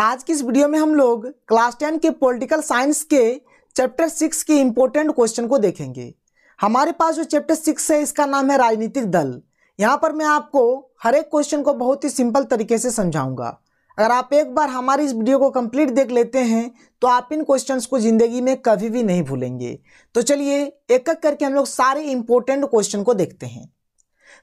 आज की इस वीडियो में हम लोग क्लास टेन के पॉलिटिकल साइंस के चैप्टर सिक्स के इम्पोर्टेंट क्वेश्चन को देखेंगे हमारे पास जो चैप्टर सिक्स है इसका नाम है राजनीतिक दल यहाँ पर मैं आपको हर एक क्वेश्चन को बहुत ही सिंपल तरीके से समझाऊंगा अगर आप एक बार हमारी इस वीडियो को कंप्लीट देख लेते हैं तो आप इन क्वेश्चंस को ज़िंदगी में कभी भी नहीं भूलेंगे तो चलिए एक एक करके हम लोग सारे इंपॉर्टेंट क्वेश्चन को देखते हैं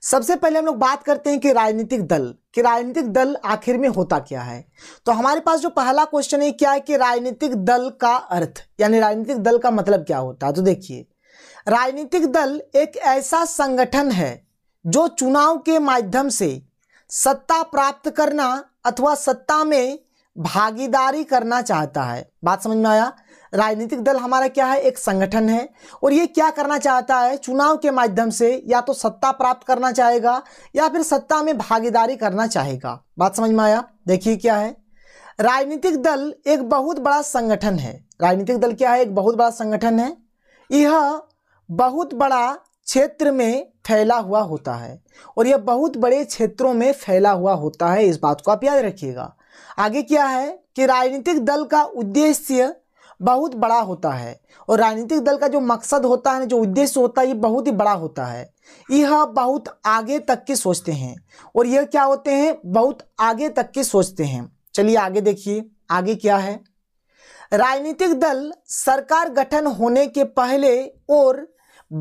सबसे पहले हम लोग बात करते हैं कि राजनीतिक दल कि राजनीतिक दल आखिर में होता क्या है तो हमारे पास जो पहला क्वेश्चन है क्या है कि राजनीतिक दल का अर्थ यानी राजनीतिक दल का मतलब क्या होता है तो देखिए राजनीतिक दल एक ऐसा संगठन है जो चुनाव के माध्यम से सत्ता प्राप्त करना अथवा सत्ता में भागीदारी करना चाहता है बात समझ में आया राजनीतिक दल हमारा क्या है एक संगठन है और ये क्या करना चाहता है चुनाव के माध्यम से या तो सत्ता प्राप्त करना चाहेगा या फिर सत्ता में भागीदारी करना चाहेगा बात समझ में आया देखिए क्या है राजनीतिक दल एक बहुत बड़ा संगठन है राजनीतिक दल क्या है एक बहुत बड़ा संगठन है यह बहुत बड़ा क्षेत्र में फैला हुआ होता है और यह बहुत बड़े क्षेत्रों में फैला हुआ होता है इस बात को आप याद रखिएगा आगे क्या है कि राजनीतिक दल का उद्देश्य बहुत बड़ा होता है और राजनीतिक दल का जो मकसद होता है जो उद्देश्य होता है ये बहुत ही बड़ा होता है यह बहुत आगे तक के सोचते हैं और यह क्या होते हैं बहुत आगे तक के सोचते हैं चलिए आगे देखिए आगे क्या है राजनीतिक दल सरकार गठन होने के पहले और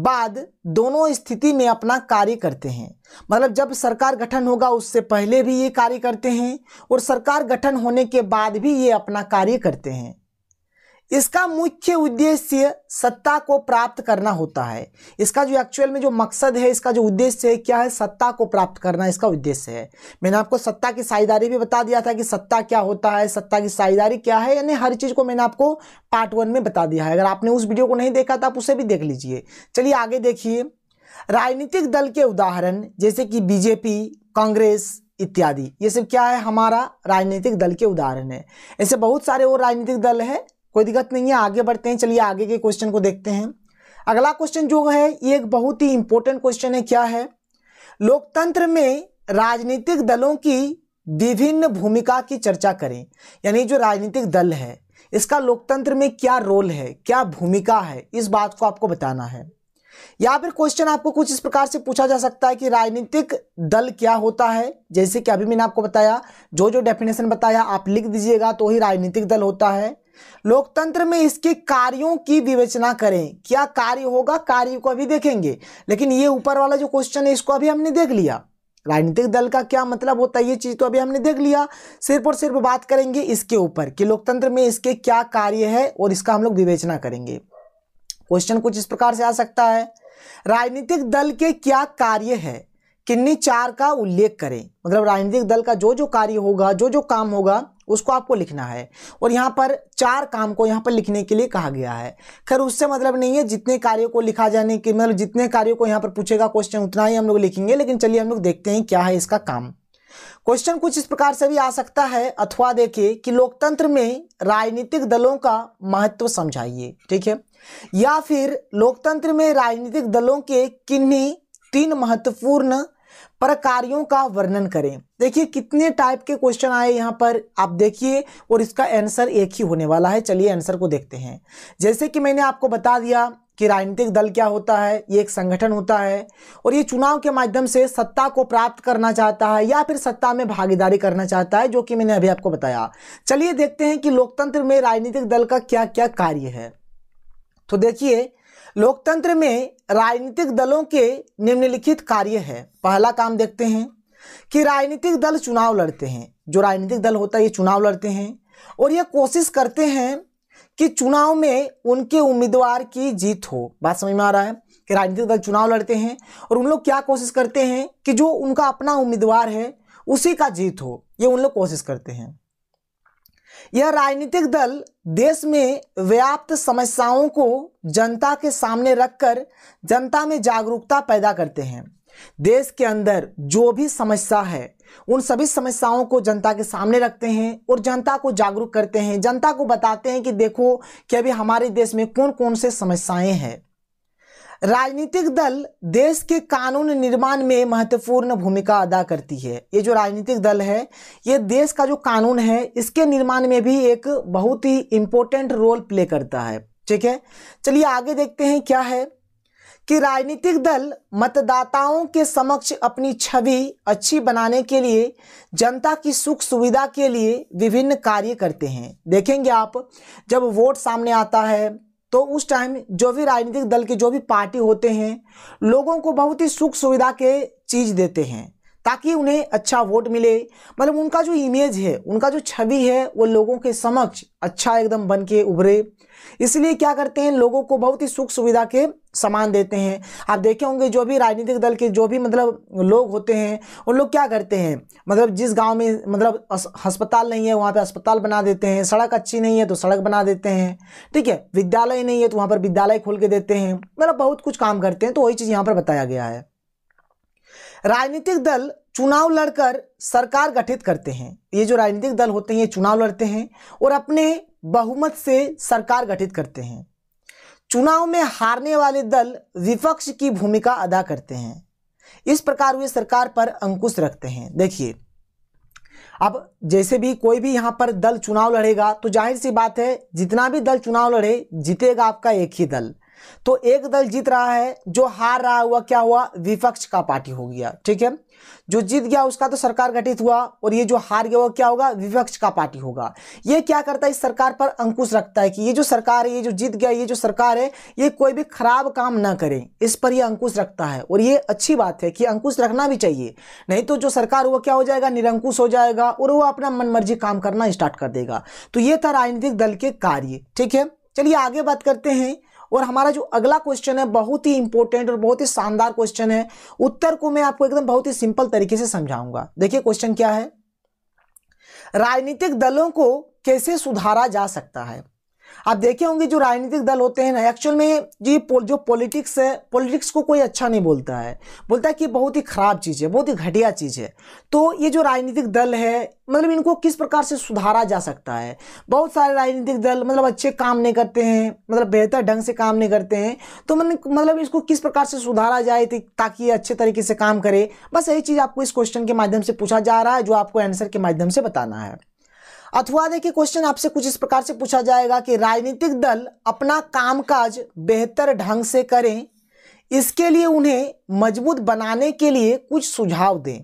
बाद दोनों स्थिति में अपना कार्य करते हैं मतलब जब सरकार गठन होगा उससे पहले भी ये कार्य करते हैं और सरकार गठन होने के बाद भी ये अपना कार्य करते हैं इसका मुख्य उद्देश्य सत्ता को प्राप्त करना होता है इसका जो एक्चुअल में जो मकसद है इसका जो उद्देश्य है क्या है सत्ता को प्राप्त करना इसका उद्देश्य है मैंने आपको सत्ता की साझेदारी भी बता दिया था कि सत्ता क्या होता है सत्ता की साझेदारी क्या है यानी हर चीज़ को मैंने आपको पार्ट वन में बता दिया है अगर आपने उस वीडियो को नहीं देखा तो आप उसे भी देख लीजिए चलिए आगे देखिए राजनीतिक दल के उदाहरण जैसे कि बीजेपी कांग्रेस इत्यादि ये सब क्या है हमारा राजनीतिक दल के उदाहरण है ऐसे बहुत सारे वो राजनीतिक दल है कोई दिक्कत नहीं है आगे बढ़ते हैं चलिए आगे के क्वेश्चन को देखते हैं अगला क्वेश्चन जो है ये एक बहुत ही इंपॉर्टेंट क्वेश्चन है क्या है लोकतंत्र में राजनीतिक दलों की विभिन्न भूमिका की चर्चा करें यानी जो राजनीतिक दल है इसका लोकतंत्र में क्या रोल है क्या भूमिका है इस बात को आपको बताना है या फिर क्वेश्चन आपको कुछ इस प्रकार से पूछा जा सकता है कि राजनीतिक दल क्या होता है जैसे कि अभी मैंने आपको बताया जो जो डेफिनेशन बताया आप लिख दीजिएगा तो ही राजनीतिक दल होता है लोकतंत्र में इसके कार्यों की विवेचना करें क्या कार्य होगा कार्य को अभी देखेंगे लेकिन ये ऊपर वाला जो क्वेश्चन है इसको अभी हमने देख लिया राजनीतिक दल का क्या मतलब होता है ये चीज़ तो अभी हमने देख लिया सिर्फ और सिर्फ बात करेंगे इसके ऊपर कि लोकतंत्र में इसके क्या कार्य है और इसका हम लोग विवेचना करेंगे क्वेश्चन कुछ इस प्रकार से आ सकता है राजनीतिक दल के क्या कार्य है किन्नी चार का उल्लेख करें मतलब राजनीतिक दल का जो जो कार्य होगा जो जो काम होगा उसको आपको लिखना है और यहाँ पर चार काम को यहाँ पर लिखने के लिए कहा गया है खैर उससे मतलब नहीं है जितने कार्यों को लिखा जाने के मतलब जितने कार्यों को यहाँ पर पूछेगा क्वेश्चन उतना ही हम लोग लिखेंगे लेकिन चलिए हम लोग देखते हैं क्या है इसका काम क्वेश्चन कुछ इस प्रकार से भी आ सकता है अथवा देखिए कि लोकतंत्र में राजनीतिक दलों का महत्व समझाइए ठीक है या फिर लोकतंत्र में राजनीतिक दलों के किन्हीं तीन महत्वपूर्ण प्रकारियों का वर्णन करें देखिए कितने टाइप के क्वेश्चन आए यहाँ पर आप देखिए और इसका आंसर एक ही होने वाला है चलिए आंसर को देखते हैं जैसे कि मैंने आपको बता दिया कि राजनीतिक दल क्या होता है ये एक संगठन होता है और ये चुनाव के माध्यम से सत्ता को प्राप्त करना चाहता है या फिर सत्ता में भागीदारी करना चाहता है जो कि मैंने अभी आपको बताया चलिए देखते हैं कि लोकतंत्र में राजनीतिक दल का क्या क्या कार्य है तो देखिए लोकतंत्र में राजनीतिक दलों के निम्नलिखित कार्य है पहला काम देखते हैं कि राजनीतिक दल चुनाव लड़ते हैं जो राजनीतिक दल होता है ये चुनाव लड़ते हैं और ये कोशिश करते हैं कि चुनाव में उनके उम्मीदवार की जीत हो बात समझ में आ रहा है कि राजनीतिक दल चुनाव लड़ते हैं और उन लोग क्या कोशिश करते हैं कि जो उनका अपना उम्मीदवार है उसी का जीत हो ये उन लोग कोशिश करते हैं यह राजनीतिक दल देश में व्याप्त समस्याओं को जनता के सामने रखकर जनता में जागरूकता पैदा करते हैं देश के अंदर जो भी समस्या है उन सभी समस्याओं को जनता के सामने रखते हैं और जनता को जागरूक करते हैं जनता को बताते हैं कि देखो कि अभी हमारे देश में कौन कौन से समस्याएं हैं राजनीतिक दल देश के कानून निर्माण में महत्वपूर्ण भूमिका अदा करती है ये जो राजनीतिक दल है ये देश का जो कानून है इसके निर्माण में भी एक बहुत ही इम्पोर्टेंट रोल प्ले करता है ठीक है चलिए आगे देखते हैं क्या है कि राजनीतिक दल मतदाताओं के समक्ष अपनी छवि अच्छी बनाने के लिए जनता की सुख सुविधा के लिए विभिन्न कार्य करते हैं देखेंगे आप जब वोट सामने आता है तो उस टाइम जो भी राजनीतिक दल के जो भी पार्टी होते हैं लोगों को बहुत ही सुख सुविधा के चीज़ देते हैं ताकि उन्हें अच्छा वोट मिले मतलब उनका जो इमेज है उनका जो छवि है वो लोगों के समक्ष अच्छा एकदम बन के उभरे इसलिए क्या करते हैं लोगों को बहुत ही सुख सुविधा के सामान देते हैं आप देखे होंगे जो भी राजनीतिक दल के जो भी मतलब लोग होते हैं उन लोग क्या करते हैं मतलब जिस गांव में मतलब अस्पताल नहीं है वहाँ पे अस्पताल बना देते हैं सड़क अच्छी नहीं है तो सड़क बना देते हैं ठीक है विद्यालय नहीं है तो वहाँ पर विद्यालय खोल के देते हैं मतलब बहुत कुछ काम करते हैं तो वही चीज़ यहाँ पर बताया गया है राजनीतिक दल चुनाव लड़कर सरकार गठित करते हैं ये जो राजनीतिक दल होते हैं ये चुनाव लड़ते हैं और अपने बहुमत से सरकार गठित करते हैं चुनाव में हारने वाले दल विपक्ष की भूमिका अदा करते हैं इस प्रकार वे सरकार पर अंकुश रखते हैं देखिए अब जैसे भी कोई भी यहाँ पर दल चुनाव लड़ेगा तो जाहिर सी बात है जितना भी दल चुनाव लड़े जीतेगा आपका एक ही दल तो एक दल जीत रहा है जो हार रहा हुआ क्या हुआ विपक्ष का पार्टी हो गया ठीक है जो जीत गया उसका तो सरकार गठित हुआ और ये जो हार गया वो क्या होगा विपक्ष का पार्टी होगा ये क्या करता है इस सरकार पर अंकुश रखता है कि ये जो सरकार है ये जो जीत गया ये जो सरकार है ये कोई भी खराब काम ना करे इस पर यह अंकुश रखता है और ये अच्छी बात है कि अंकुश रखना भी चाहिए नहीं तो जो सरकार वो क्या हो जाएगा निरंकुश हो जाएगा और वो अपना मनमर्जी काम करना स्टार्ट कर देगा तो ये था राजनीतिक दल के कार्य ठीक है चलिए आगे बात करते हैं और हमारा जो अगला क्वेश्चन है बहुत ही इंपॉर्टेंट और बहुत ही शानदार क्वेश्चन है उत्तर को मैं आपको एकदम बहुत ही सिंपल तरीके से समझाऊंगा देखिए क्वेश्चन क्या है राजनीतिक दलों को कैसे सुधारा जा सकता है आप देखे होंगे जो राजनीतिक दल होते हैं ना एक्चुअल में जी पोल, जो पॉलिटिक्स है पॉलिटिक्स को कोई अच्छा नहीं बोलता है बोलता है कि बहुत ही ख़राब चीज़ है बहुत ही घटिया चीज़ है तो ये जो राजनीतिक दल है मतलब इनको किस प्रकार से सुधारा जा सकता है बहुत सारे राजनीतिक दल मतलब अच्छे काम नहीं करते हैं मतलब बेहतर ढंग से काम नहीं करते हैं तो मतलब इसको किस प्रकार से सुधारा जाए ताकि ये अच्छे तरीके से काम करे बस यही चीज़ आपको इस क्वेश्चन के माध्यम से पूछा जा रहा है जो आपको आंसर के माध्यम से बताना है अथवा देखिए क्वेश्चन आपसे कुछ इस प्रकार से पूछा जाएगा कि राजनीतिक दल अपना कामकाज बेहतर ढंग से करें इसके लिए उन्हें मजबूत बनाने के लिए कुछ सुझाव दें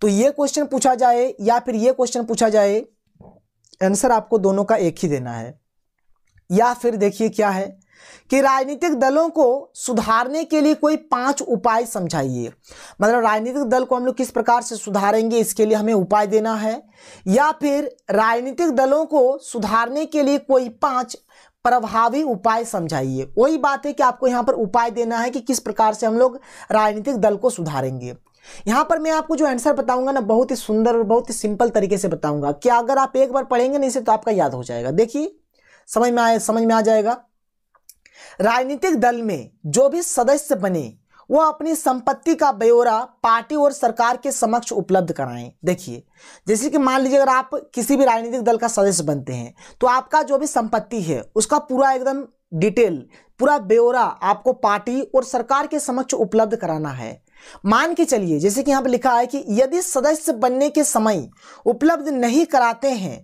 तो ये क्वेश्चन पूछा जाए या फिर ये क्वेश्चन पूछा जाए आंसर आपको दोनों का एक ही देना है या फिर देखिए क्या है कि राजनीतिक दलों को सुधारने के लिए कोई पांच उपाय समझाइए मतलब राजनीतिक दल को हम लोग किस प्रकार से सुधारेंगे इसके लिए हमें उपाय देना है या फिर राजनीतिक दलों को सुधारने के लिए कोई पांच प्रभावी उपाय समझाइए वही बात है कि आपको यहाँ पर उपाय देना है कि किस प्रकार से हम लोग राजनीतिक दल को सुधारेंगे यहाँ पर मैं आपको जो आंसर बताऊंगा ना बहुत ही सुंदर और बहुत ही सिंपल तरीके से बताऊंगा कि अगर आप एक बार पढ़ेंगे नहीं से तो आपका याद हो जाएगा देखिए समझ में आए समझ में आ जाएगा राजनीतिक दल में जो भी सदस्य बने वो अपनी संपत्ति का ब्यौरा पार्टी और सरकार के समक्ष उपलब्ध कराएं देखिए जैसे कि मान लीजिए अगर आप किसी भी राजनीतिक दल का सदस्य बनते हैं तो आपका जो भी संपत्ति है उसका पूरा एकदम डिटेल पूरा ब्यौरा आपको पार्टी और सरकार के समक्ष उपलब्ध कराना है मान के चलिए जैसे कि यहां पर लिखा है कि यदि सदस्य बनने के समय उपलब्ध नहीं कराते हैं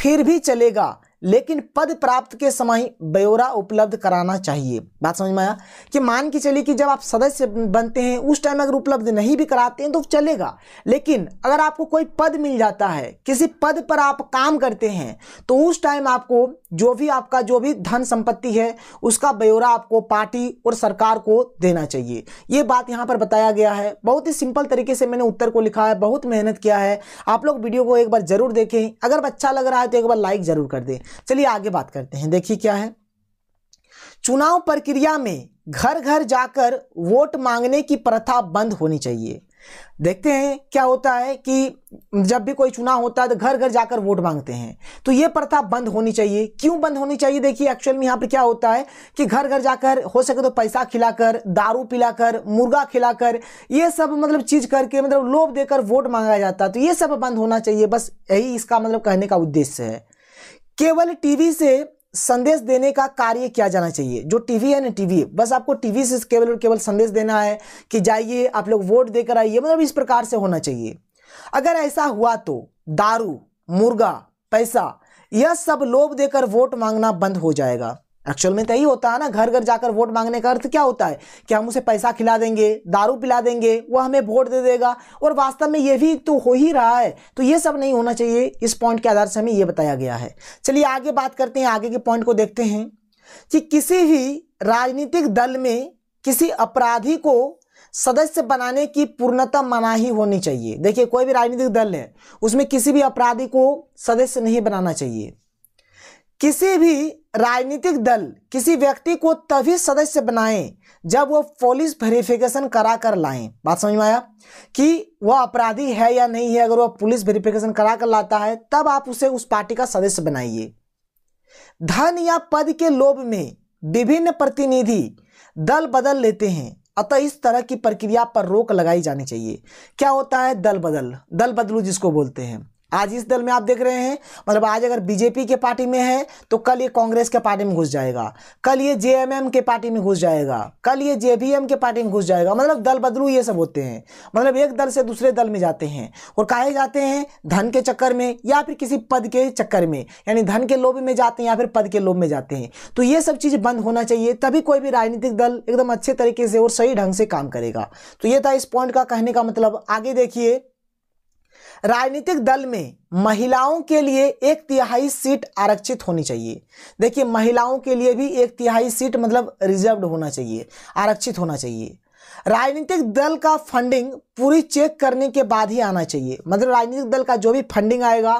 फिर भी चलेगा लेकिन पद प्राप्त के समय ब्यौरा उपलब्ध कराना चाहिए बात समझ में आया कि मान के चलिए कि जब आप सदस्य बनते हैं उस टाइम अगर उपलब्ध नहीं भी कराते हैं तो चलेगा लेकिन अगर आपको कोई पद मिल जाता है किसी पद पर आप काम करते हैं तो उस टाइम आपको जो भी आपका जो भी धन संपत्ति है उसका ब्यौरा आपको पार्टी और सरकार को देना चाहिए ये बात यहाँ पर बताया गया है बहुत ही सिंपल तरीके से मैंने उत्तर को लिखा है बहुत मेहनत किया है आप लोग वीडियो को एक बार जरूर देखें अगर अच्छा लग रहा है तो एक बार लाइक जरूर कर दें चलिए आगे बात करते हैं देखिए क्या है चुनाव प्रक्रिया में घर घर जाकर वोट मांगने की प्रथा बंद होनी चाहिए देखते हैं क्या होता है कि जब भी कोई चुनाव होता है तो घर घर जाकर वोट मांगते हैं तो यह प्रथा बंद होनी चाहिए क्यों बंद होनी चाहिए देखिए एक्चुअल में यहां पर क्या होता है कि घर घर जाकर हो सके तो पैसा खिलाकर दारू पिलाकर मुर्गा खिलाकर यह सब मतलब चीज़ करके मतलब लोभ देकर वोट मांगा जाता है तो यह सब बंद होना चाहिए बस यही इसका मतलब कहने का उद्देश्य है केवल टीवी से संदेश देने का कार्य किया जाना चाहिए जो टीवी है ना टीवी बस आपको टीवी से केवल और केवल संदेश देना है कि जाइए आप लोग वोट देकर आइए मतलब इस प्रकार से होना चाहिए अगर ऐसा हुआ तो दारू मुर्गा पैसा यह सब लोभ देकर वोट मांगना बंद हो जाएगा एक्चुअल में तो यही होता है ना घर घर जाकर वोट मांगने का अर्थ क्या होता है कि हम उसे पैसा खिला देंगे दारू पिला देंगे वह हमें वोट दे देगा और वास्तव में ये भी तो हो ही रहा है तो ये सब नहीं होना चाहिए इस पॉइंट के आधार से हमें ये बताया गया है चलिए आगे बात करते हैं आगे के पॉइंट को देखते हैं कि किसी भी राजनीतिक दल में किसी अपराधी को सदस्य बनाने की पूर्णता मनाही होनी चाहिए देखिए कोई भी राजनीतिक दल है उसमें किसी भी अपराधी को सदस्य नहीं बनाना चाहिए किसी भी राजनीतिक दल किसी व्यक्ति को तभी सदस्य बनाएं जब वो पुलिस वेरिफिकेशन करा कर लाएं बात समझ में आया कि वह अपराधी है या नहीं है अगर वह पुलिस वेरिफिकेशन करा कर लाता है तब आप उसे उस पार्टी का सदस्य बनाइए धन या पद के लोभ में विभिन्न प्रतिनिधि दल बदल लेते हैं अतः इस तरह की प्रक्रिया पर रोक लगाई जानी चाहिए क्या होता है दल बदल दल बदलू जिसको बोलते हैं आज इस दल में आप देख रहे हैं मतलब आज अगर बीजेपी के पार्टी में है तो कल ये कांग्रेस के पार्टी में घुस जाएगा कल ये जेएमएम के पार्टी में घुस जाएगा कल ये जेबीएम के पार्टी में घुस जाएगा मतलब दल बदलू ये सब होते हैं मतलब एक दल से दूसरे दल में जाते हैं और कहे जाते हैं धन के चक्कर में या फिर किसी पद के चक्कर में यानी धन के लोभ में जाते हैं या फिर पद के लोभ में जाते हैं तो ये सब चीज़ बंद होना चाहिए तभी कोई भी राजनीतिक दल एकदम अच्छे तरीके से और सही ढंग से काम करेगा तो ये था इस पॉइंट का कहने का मतलब आगे देखिए राजनीतिक दल में महिलाओं के लिए एक तिहाई सीट आरक्षित होनी चाहिए देखिए महिलाओं के लिए भी एक तिहाई सीट मतलब रिजर्व होना चाहिए आरक्षित होना चाहिए राजनीतिक दल का फंडिंग पूरी चेक करने के बाद ही आना चाहिए मतलब राजनीतिक दल का जो भी फंडिंग आएगा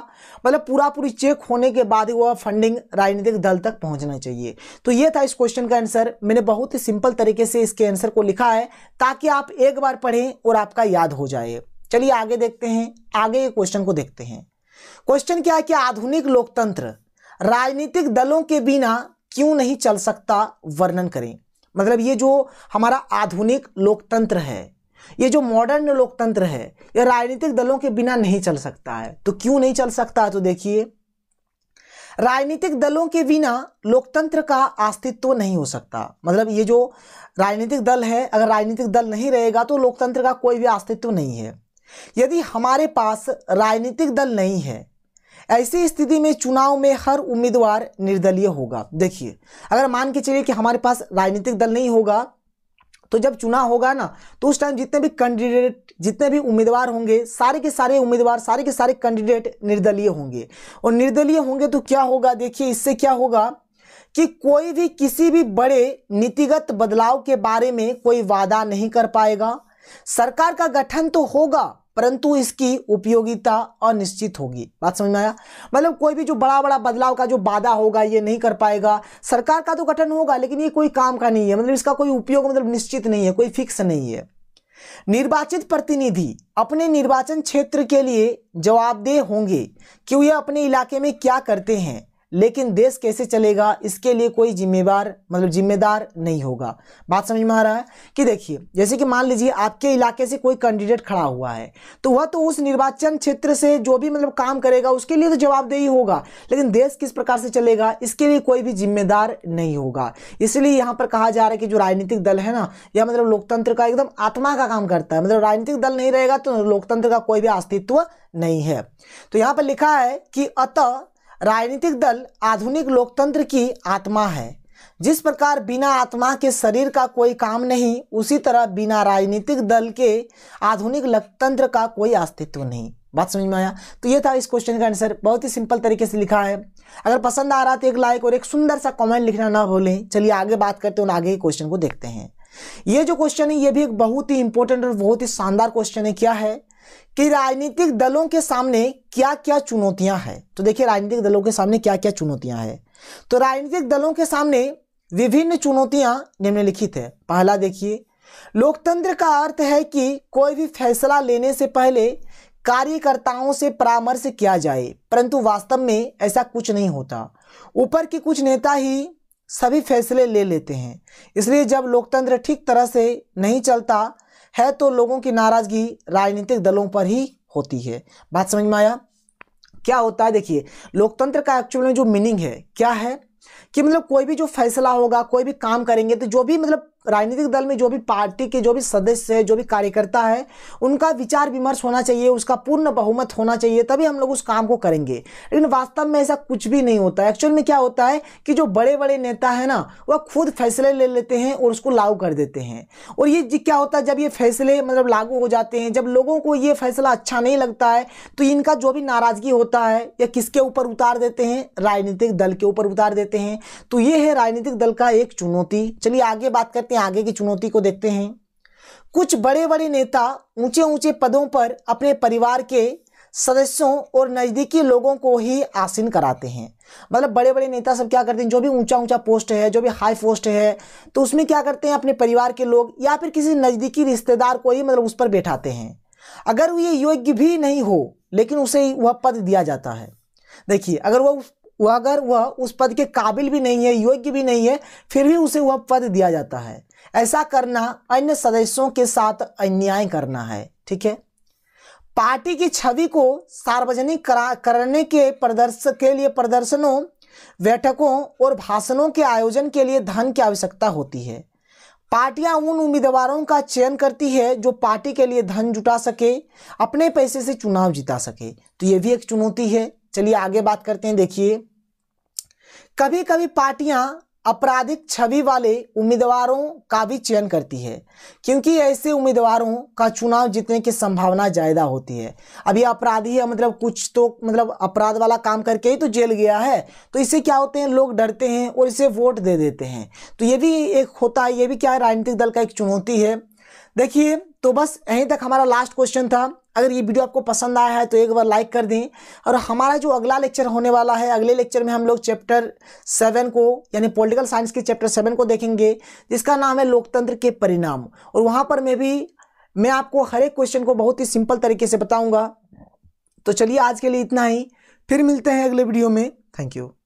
मतलब पूरा पूरी चेक होने के बाद ही वह फंडिंग राजनीतिक दल तक पहुंचना चाहिए तो ये था इस क्वेश्चन का आंसर मैंने बहुत ही सिंपल तरीके से इसके आंसर को लिखा है ताकि आप एक बार पढ़ें और आपका याद हो जाए चलिए आगे देखते हैं आगे क्वेश्चन को देखते हैं क्वेश्चन क्या है कि आधुनिक लोकतंत्र राजनीतिक दलों के बिना क्यों नहीं चल सकता वर्णन करें मतलब ये जो हमारा आधुनिक लोकतंत्र है ये जो मॉडर्न लोकतंत्र है ये राजनीतिक दलों के बिना नहीं चल सकता है तो क्यों नहीं चल सकता है तो देखिए राजनीतिक दलों के बिना लोकतंत्र का अस्तित्व तो नहीं हो सकता मतलब ये जो राजनीतिक दल है अगर राजनीतिक दल नहीं रहेगा तो लोकतंत्र का कोई भी अस्तित्व तो नहीं है यदि हमारे पास राजनीतिक दल नहीं है ऐसी स्थिति में चुनाव में हर उम्मीदवार निर्दलीय होगा देखिए अगर मान के चलिए कि हमारे पास राजनीतिक दल नहीं होगा तो जब चुनाव होगा ना तो उस टाइम जितने भी कैंडिडेट जितने भी उम्मीदवार होंगे सारे के सारे उम्मीदवार सारे के सारे कैंडिडेट निर्दलीय होंगे और निर्दलीय होंगे तो क्या होगा देखिए इससे क्या होगा कि कोई भी किसी भी बड़े नीतिगत बदलाव के बारे में कोई वादा नहीं कर पाएगा सरकार का गठन तो होगा परंतु इसकी उपयोगिता अनिश्चित होगी बात समझ में आया मतलब कोई भी जो बड़ा बड़ा बदलाव का जो बाधा होगा ये नहीं कर पाएगा सरकार का तो गठन होगा लेकिन ये कोई काम का नहीं है मतलब इसका कोई उपयोग मतलब निश्चित नहीं है कोई फिक्स नहीं है निर्वाचित प्रतिनिधि अपने निर्वाचन क्षेत्र के लिए जवाबदेह होंगे कि वे अपने इलाके में क्या करते हैं लेकिन देश कैसे चलेगा इसके लिए कोई जिम्मेवार मतलब जिम्मेदार नहीं होगा बात समझ में आ रहा है कि देखिए जैसे कि मान लीजिए आपके इलाके से कोई कैंडिडेट खड़ा हुआ है तो वह तो उस निर्वाचन क्षेत्र से जो भी मतलब काम करेगा उसके लिए तो जवाबदेही होगा लेकिन देश किस प्रकार से चलेगा इसके लिए कोई भी जिम्मेदार नहीं होगा इसलिए यहाँ पर कहा जा रहा है कि जो राजनीतिक दल है ना यह मतलब लोकतंत्र का एकदम आत्मा का काम करता है मतलब राजनीतिक दल नहीं रहेगा तो लोकतंत्र का कोई भी अस्तित्व नहीं है तो यहाँ पर लिखा है कि अतः राजनीतिक दल आधुनिक लोकतंत्र की आत्मा है जिस प्रकार बिना आत्मा के शरीर का कोई काम नहीं उसी तरह बिना राजनीतिक दल के आधुनिक लोकतंत्र का कोई अस्तित्व नहीं बात समझ में आया तो ये था इस क्वेश्चन का आंसर बहुत ही सिंपल तरीके से लिखा है अगर पसंद आ रहा तो एक लाइक और एक सुंदर सा कमेंट लिखना ना भूलें चलिए आगे बात करते हैं आगे के क्वेश्चन को देखते हैं ये जो क्वेश्चन है ये भी एक बहुत ही इंपॉर्टेंट और बहुत ही शानदार क्वेश्चन है क्या है कि राजनीतिक दलों के सामने क्या क्या चुनौतियां हैं तो देखिए राजनीतिक दलों के सामने क्या क्या चुनौतियां हैं तो राजनीतिक दलों के सामने विभिन्न चुनौतियां निम्नलिखित है पहला देखिए लोकतंत्र का अर्थ है कि कोई भी फैसला लेने से पहले कार्यकर्ताओं से परामर्श किया जाए परंतु वास्तव में ऐसा कुछ नहीं होता ऊपर के कुछ नेता ही सभी फैसले ले लेते हैं इसलिए जब लोकतंत्र ठीक तरह से नहीं चलता है तो लोगों की नाराज़गी राजनीतिक दलों पर ही होती है बात समझ में आया क्या होता है देखिए लोकतंत्र का एक्चुअल में जो मीनिंग है क्या है कि मतलब कोई भी जो फैसला होगा कोई भी काम करेंगे तो जो भी मतलब राजनीतिक दल में जो भी पार्टी के जो भी सदस्य है जो भी कार्यकर्ता है उनका विचार विमर्श होना चाहिए उसका पूर्ण बहुमत होना चाहिए तभी हम लोग उस काम को करेंगे लेकिन वास्तव में ऐसा कुछ भी नहीं होता है एक्चुअल में क्या होता है कि जो बड़े बड़े नेता है ना वह खुद फैसले ले लेते हैं और उसको लागू कर देते हैं और ये क्या होता है जब ये फैसले मतलब लागू हो जाते हैं जब लोगों को ये फैसला अच्छा नहीं लगता है तो इनका जो भी नाराज़गी होता है या किसके ऊपर उतार देते हैं राजनीतिक दल के ऊपर उतार देते हैं तो ये है राजनीतिक दल का एक चुनौती चलिए आगे बात करते हैं आगे की चुनौती को देखते हैं कुछ बड़े बड़े नेता ऊंचे ऊंचे पदों पर अपने परिवार के सदस्यों और नज़दीकी लोगों को ही आसीन कराते हैं मतलब बड़े बड़े नेता सब क्या करते हैं जो भी ऊंचा ऊंचा पोस्ट है जो भी हाई पोस्ट है तो उसमें क्या करते हैं अपने परिवार के लोग या फिर किसी नज़दीकी रिश्तेदार को ही मतलब उस पर बैठाते हैं अगर ये योग्य भी नहीं हो लेकिन उसे वह पद दिया जाता है देखिए अगर वह वह अगर वह उस पद के काबिल भी नहीं है योग्य भी नहीं है फिर भी उसे वह पद दिया जाता है ऐसा करना अन्य सदस्यों के साथ अन्याय करना है ठीक है पार्टी की छवि को सार्वजनिक करने के प्रदर्श के लिए प्रदर्शनों बैठकों और भाषणों के आयोजन के लिए धन की आवश्यकता होती है पार्टियां उन उम्मीदवारों का चयन करती है जो पार्टी के लिए धन जुटा सके अपने पैसे से चुनाव जिता सके तो यह भी एक चुनौती है चलिए आगे बात करते हैं देखिए कभी कभी पार्टियां आपराधिक छवि वाले उम्मीदवारों का भी चयन करती है क्योंकि ऐसे उम्मीदवारों का चुनाव जीतने की संभावना ज़्यादा होती है अभी अपराधी है मतलब कुछ तो मतलब अपराध वाला काम करके ही तो जेल गया है तो इससे क्या होते हैं लोग डरते हैं और इसे वोट दे देते हैं तो ये भी एक होता है ये भी क्या है राजनीतिक दल का एक चुनौती है देखिए तो बस यहीं तक हमारा लास्ट क्वेश्चन था अगर ये वीडियो आपको पसंद आया है तो एक बार लाइक कर दें और हमारा जो अगला लेक्चर होने वाला है अगले लेक्चर में हम लोग चैप्टर सेवन को यानी पॉलिटिकल साइंस के चैप्टर सेवन को देखेंगे जिसका नाम है लोकतंत्र के परिणाम और वहाँ पर मैं भी मैं आपको हर एक क्वेश्चन को बहुत ही सिंपल तरीके से बताऊँगा तो चलिए आज के लिए इतना ही फिर मिलते हैं अगले वीडियो में थैंक यू